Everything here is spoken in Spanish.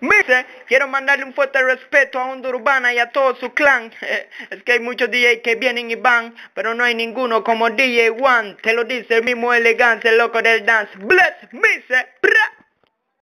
Mise, quiero mandarle un fuerte respeto a Onda y a todo su clan. Eh, es que hay muchos DJs que vienen y van, pero no hay ninguno como DJ One. Te lo dice el mismo elegante el loco del dance. Bless mise,